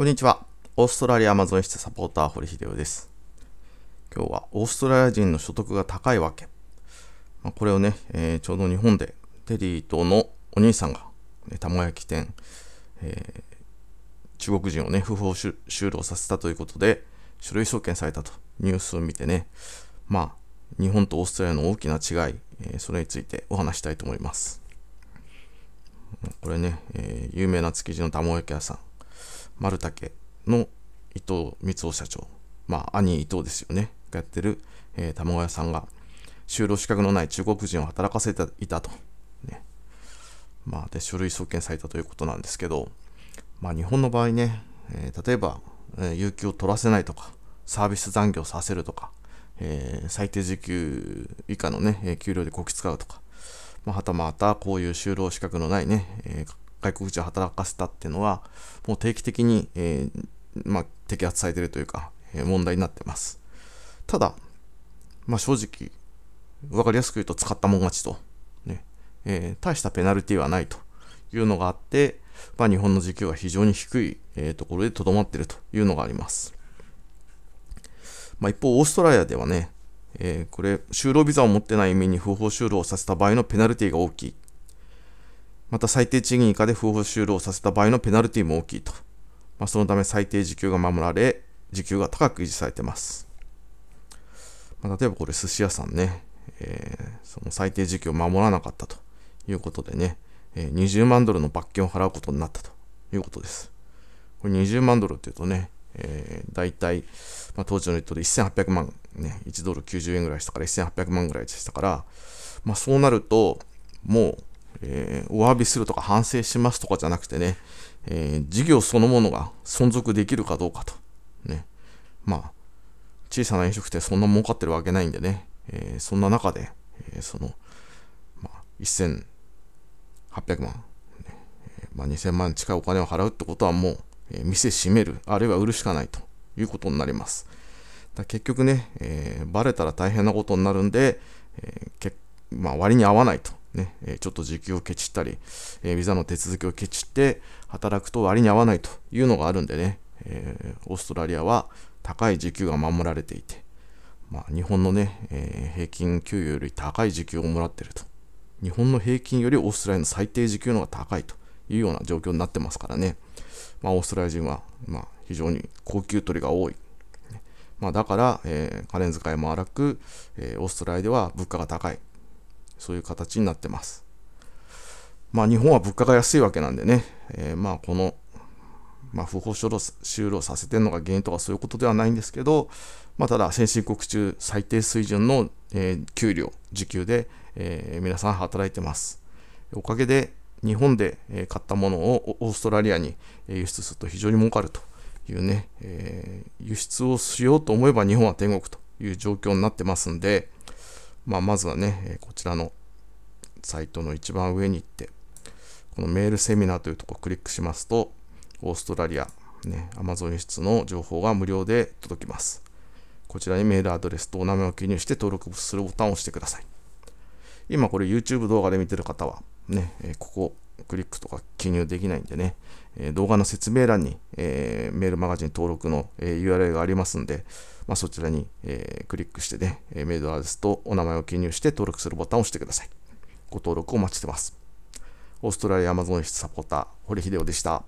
こんにちは。オーストラリアアマゾン室サポーター、堀秀夫です。今日はオーストラリア人の所得が高いわけ。まあ、これをね、えー、ちょうど日本でテリーとのお兄さんが、ね、も焼き店、えー、中国人をね、不法就労させたということで、書類送検されたとニュースを見てね、まあ、日本とオーストラリアの大きな違い、えー、それについてお話したいと思います。これね、え有名な築地の卵焼き屋さん。丸竹の伊藤光雄社長、まあ、兄伊藤ですよね、がやってる、えー、卵屋さんが、就労資格のない中国人を働かせていたと。ね、まあ、で、書類送検されたということなんですけど、まあ、日本の場合ね、えー、例えば、えー、有給を取らせないとか、サービス残業させるとか、えー、最低時給以下のね、え給料でこき使うとか、まあ、はたまたこういう就労資格のないね、え外国人を働かせたっていうのは、もう定期的に、えー、まあ、摘発されてるというか、えー、問題になってます。ただ、まあ、正直、わかりやすく言うと使ったもん勝ちと、ねえー、大したペナルティはないというのがあって、まあ、日本の時給は非常に低い、えー、ところでとどまっているというのがあります。まあ、一方、オーストラリアではね、えー、これ、就労ビザを持ってない移民に不法就労させた場合のペナルティが大きいまた最低賃金以下で不法就労させた場合のペナルティも大きいと。まあ、そのため最低時給が守られ、時給が高く維持されてます。まあ、例えばこれ寿司屋さんね、えー、その最低時給を守らなかったということでね、えー、20万ドルの罰金を払うことになったということです。これ20万ドルっていうとね、えー、大体、まあ、当時のネットで1800万、ね、1ドル90円ぐらいしたから1800万ぐらいでしたから、まあ、そうなると、もうえー、お詫びするとか反省しますとかじゃなくてね、えー、事業そのものが存続できるかどうかと。ね。まあ、小さな飲食店そんな儲かってるわけないんでね、えー、そんな中で、えその、まあ、1800万、ね、まあ、2000万近いお金を払うってことはもう、え店閉める、あるいは売るしかないということになります。だ結局ね、えー、バレたら大変なことになるんで、えー、けまあ、割に合わないとね、ちょっと時給をケチったり、えビザの手続きをケチって働くと割に合わないというのがあるんでね、えー、オーストラリアは高い時給が守られていて、まあ、日本のね、えー、平均給与より高い時給をもらってると。日本の平均よりオーストラリアの最低時給の方が高いというような状況になってますからね。まあ、オーストラリア人は、まあ、非常に高級取りが多い。まあ、だから、えー、金遣いも荒く、えー、オーストラリアでは物価が高い。そういう形になってます。まあ、日本は物価が安いわけなんでね、えー、まあこの、まあ、不法就労させてるのが原因とかそういうことではないんですけど、まあ、ただ先進国中最低水準の、えー、給料、時給で、えー、皆さん働いてます。おかげで日本で買ったものをオーストラリアに輸出すると非常に儲かるというね、えー、輸出をしようと思えば日本は天国という状況になってますんで、まあ、まずはね、こちらのサイトの一番上に行って、このメールセミナーというところをクリックしますと、オーストラリア、ね、Amazon 輸出の情報が無料で届きます。こちらにメールアドレスとお名前を記入して登録するボタンを押してください。今これ YouTube 動画で見てる方は、ね、ここクリックとか記入できないんでね、え動画の説明欄に、えメールマガジン登録の、え URL がありますんで、まあ、そちらに、えクリックしてね、メールアドレスとお名前を記入して登録するボタンを押してください。ご登録お待ちしてます。オーストラリアアマゾン室サポーター、堀秀夫でした。